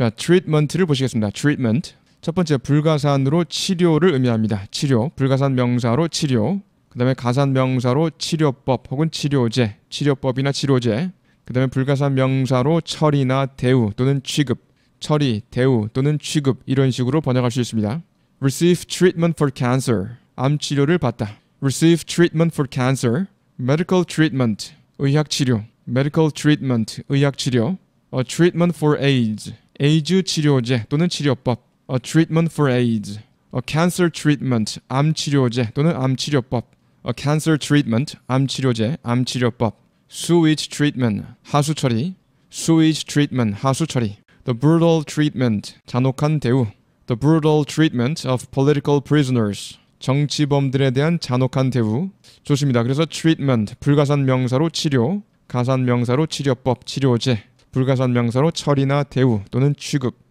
자, treatment를 보시겠습니다. treatment. 첫 번째 불가산으로 치료를 의미합니다. 치료. 불가산 명사로 치료. 그다음에 가산 명사로 치료법 혹은 치료제, 치료법이나 치료제. 그다음에 불가산 명사로 처리나 대우 또는 취급, 처리, 대우 또는 취급 이런 식으로 번역할 수 있습니다. receive treatment for cancer. 암 치료를 받다. receive treatment for cancer. medical treatment. 의학 치료. medical treatment. 의학 치료. a treatment for AIDS. 에이즈 치료제 또는 치료법, a treatment for AIDS, a cancer treatment, 암 치료제 또는 암 치료법, a cancer treatment, 암 치료제, 암 치료법, sewage treatment, 하수 처리, sewage treatment, 하수 처리, the brutal treatment, 잔혹한 대우, the brutal treatment of political prisoners, 정치범들에 대한 잔혹한 대우. 좋습니다. 그래서 treatment, 불가산 명사로 치료, 가산 명사로 치료법, 치료제, 불가산 명사로 처리나 대우 또는 취급